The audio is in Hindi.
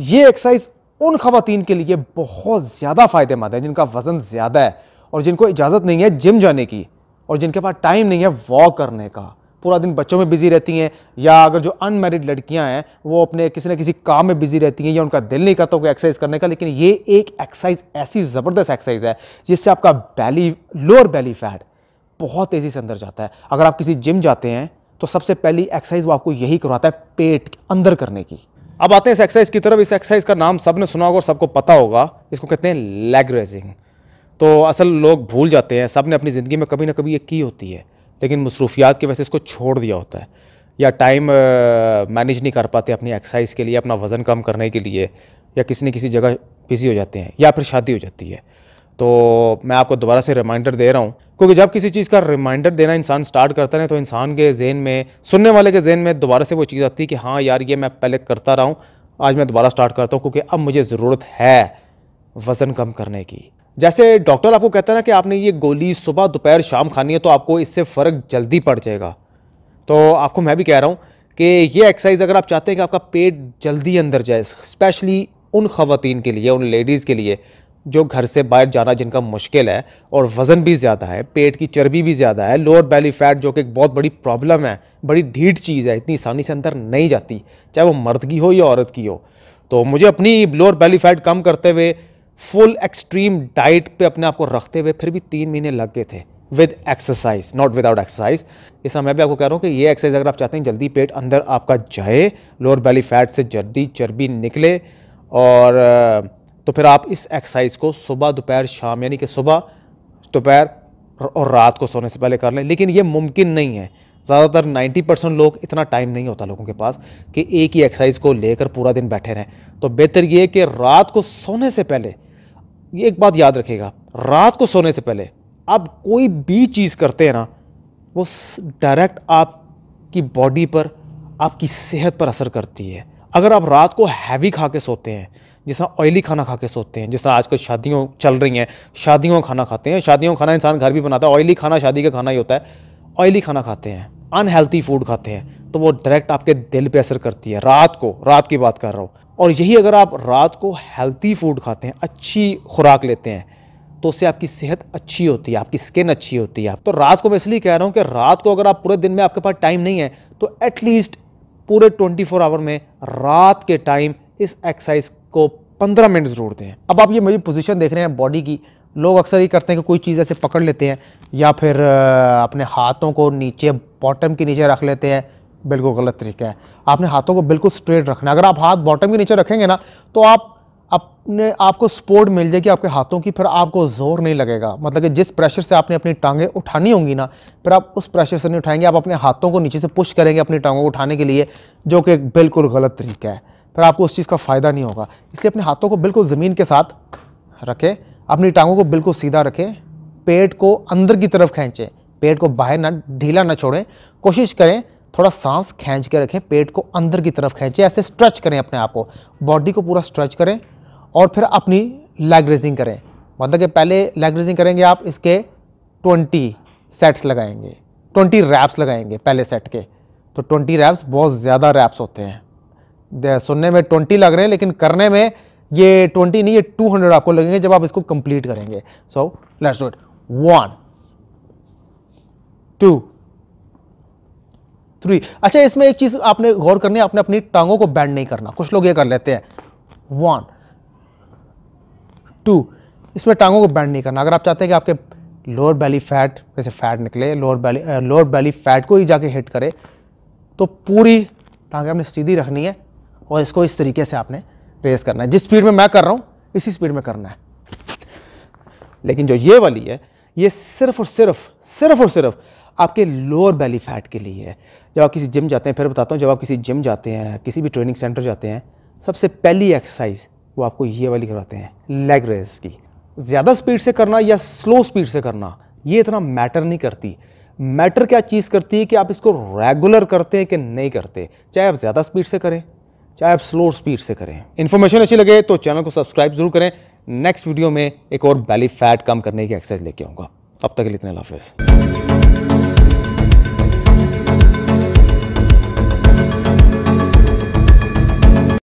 ये एक्सरसाइज उन खातन के लिए बहुत ज़्यादा फ़ायदेमंद है जिनका वज़न ज़्यादा है और जिनको इजाज़त नहीं है जिम जाने की और जिनके पास टाइम नहीं है वॉक करने का पूरा दिन बच्चों में बिज़ी रहती हैं या अगर जो अनमेरिड लड़कियां हैं वो अपने किसी न किसी काम में बिज़ी रहती हैं या उनका दिल नहीं करता कोई एक्सरसाइज करने का लेकिन ये एक एक्सरसाइज ऐसी ज़बरदस्त एक्सरसाइज है जिससे आपका बैली लोअर बैली फैट बहुत तेज़ी से अंदर जाता है अगर आप किसी जिम जाते हैं तो सबसे पहली एक्सरसाइज वो आपको यही करवाता है पेट अंदर करने की अब आते हैं इस एक्सरसाइज की तरफ इस एक्सरसाइज का नाम सबने सुना होगा और सबको पता होगा इसको कहते हैं लेग रेजिंग तो असल लोग भूल जाते हैं सब ने अपनी ज़िंदगी में कभी ना कभी ये की होती है लेकिन मसरूफियात की वजह से इसको छोड़ दिया होता है या टाइम मैनेज नहीं कर पाते अपनी एक्सरसाइज के लिए अपना वज़न कम करने के लिए या किसी न किसी जगह बिज़ी हो जाते हैं या फिर शादी हो जाती है तो मैं आपको दोबारा से रिमाइंडर दे रहा हूँ क्योंकि जब किसी चीज़ का रिमाइंडर देना इंसान स्टार्ट करता है तो इंसान के जहन में सुनने वाले के जेन में दोबारा से वो चीज़ आती है कि हाँ यार ये मैं पहले करता रहा हूँ आज मैं दोबारा स्टार्ट करता हूँ क्योंकि अब मुझे ज़रूरत है वज़न कम करने की जैसे डॉक्टर आपको कहता है ना कि आपने ये गोली सुबह दोपहर शाम खानी है तो आपको इससे फ़र्क जल्दी पड़ जाएगा तो आपको मैं भी कह रहा हूँ कि ये एक्सरसाइज अगर आप चाहते हैं कि आपका पेट जल्दी अंदर जाए स्पेशली उन ख़वातीन के लिए उन लेडीज़ के लिए जो घर से बाहर जाना जिनका मुश्किल है और वज़न भी ज़्यादा है पेट की चर्बी भी ज़्यादा है लोअर बैली फैट जो कि एक बहुत बड़ी प्रॉब्लम है बड़ी ढीठ चीज़ है इतनी आसानी से अंदर नहीं जाती चाहे वो मर्द की हो या औरत की हो तो मुझे अपनी लोअर बैली फैट कम करते हुए फुल एक्सट्रीम डाइट पे अपने आप को रखते हुए फिर भी तीन महीने लग गए थे with exercise not without exercise इस मैं भी आपको कह रहा हूँ कि ये एक्सरसाइज अगर आप चाहते हैं जल्दी पेट अंदर आपका जाए लोअर बैली फैट से जल्दी चर्बी निकले और तो फिर आप इस एक्सरसाइज को सुबह दोपहर शाम यानी कि सुबह दोपहर और रात को सोने से पहले कर लें लेकिन ये मुमकिन नहीं है ज़्यादातर 90 परसेंट लोग इतना टाइम नहीं होता लोगों के पास कि एक ही एक्सरसाइज को लेकर पूरा दिन बैठे रहें तो बेहतर ये कि रात को सोने से पहले ये एक बात याद रखिएगा रात को सोने से पहले आप कोई भी चीज़ करते हैं ना वो डायरेक्ट आपकी बॉडी पर आपकी सेहत पर असर करती है अगर आप रात को हैवी खा के सोते हैं जिस तरह ऑयली खाना खा के सोते हैं जिस तरह आजकल शादियों चल रही हैं शादियों का खाना खाते हैं शादियों का खाना इंसान घर भी बनाता है ऑयली खाना शादी का खाना ही होता है ऑयली खाना खाते हैं अनहेल्थी फूड खाते हैं तो वो डायरेक्ट आपके दिल पर असर करती है रात को रात की बात कर रहा हूँ और यही अगर आप रात को हेल्थी फूड खाते हैं अच्छी खुराक लेते हैं तो उससे आपकी सेहत अच्छी होती है आपकी स्किन अच्छी होती है तो रात को मैं इसलिए कह रहा हूँ कि रात को अगर आप पूरे दिन में आपके पास टाइम नहीं है तो एटलीस्ट पूरे 24 आवर में रात के टाइम इस एक्सरसाइज को पंद्रह मिनट ज़रूर दें अब आप ये मेरी पोजीशन देख रहे हैं बॉडी की लोग अक्सर ये करते हैं कि कोई चीज़ ऐसे पकड़ लेते हैं या फिर अपने हाथों को नीचे बॉटम के नीचे रख लेते हैं बिल्कुल गलत तरीका है आपने हाथों को बिल्कुल स्ट्रेट रखना अगर आप हाथ बॉटम के नीचे रखेंगे ना तो आप अपने आपको सपोर्ट मिल जाएगी आपके हाथों की फिर आपको ज़ोर नहीं लगेगा मतलब कि जिस प्रेशर से आपने अपनी टांगें उठानी होंगी ना फिर आप उस प्रेशर से नहीं उठाएंगे आप अपने हाथों को नीचे से पुश करेंगे अपनी टांगों को उठाने के लिए जो कि बिल्कुल गलत तरीका है फिर आपको उस चीज़ का फ़ायदा नहीं होगा इसलिए अपने हाथों को बिल्कुल ज़मीन के साथ रखें अपनी टांगों को बिल्कुल सीधा रखें पेट को अंदर की तरफ खींचें पेट को बाहर ना ढीला ना छोड़ें कोशिश करें थोड़ा सांस खींच के रखें पेट को अंदर की तरफ खींचें ऐसे स्ट्रेच करें अपने आप को बॉडी को पूरा स्ट्रेच करें और फिर अपनी लेग रेजिंग करें मतलब कि पहले लेग रेजिंग करेंगे आप इसके ट्वेंटी सेट्स लगाएंगे ट्वेंटी रैप्स लगाएंगे पहले सेट के तो ट्वेंटी रैप्स बहुत ज़्यादा रैप्स होते हैं सुनने में ट्वेंटी लग रहे हैं लेकिन करने में ये ट्वेंटी नहीं ये टू हंड्रेड आपको लगेंगे जब आप इसको कंप्लीट करेंगे so let's do it one two three अच्छा इसमें एक चीज आपने गौर करनी है आपने अपनी टांगों को बैंड नहीं करना कुछ लोग ये कर लेते हैं वन टू इसमें टांगों को बैंड नहीं करना अगर आप चाहते हैं कि आपके लोअर बैली फैट जैसे फैट निकले lower belly lower belly fat को ही जाके हिट करे तो पूरी टांगे आपने सीधी रखनी है और इसको इस तरीके से आपने रेस करना है जिस स्पीड में मैं कर रहा हूँ इसी स्पीड में करना है लेकिन जो ये वाली है ये सिर्फ और सिर्फ सिर्फ और सिर्फ आपके लोअर बैली फैट के लिए है जब आप किसी जिम जाते हैं फिर बताता हूँ जब आप किसी जिम जाते हैं किसी भी ट्रेनिंग सेंटर जाते हैं सबसे पहली एक्सरसाइज वो आपको ये वाली करवाते हैं लेग रेस की ज़्यादा स्पीड से करना या स्लो स्पीड से करना ये इतना मैटर नहीं करती मैटर क्या चीज़ करती है कि आप इसको रेगुलर करते हैं कि नहीं करते चाहे आप ज़्यादा स्पीड से करें चाहे आप स्लो स्पीड से करें इन्फॉर्मेशन अच्छी लगे तो चैनल को सब्सक्राइब जरूर करें नेक्स्ट वीडियो में एक और बैली फैट कम करने की एक्सरसाइज लेके आऊँगा अब तक के लिए इतने हाफिज़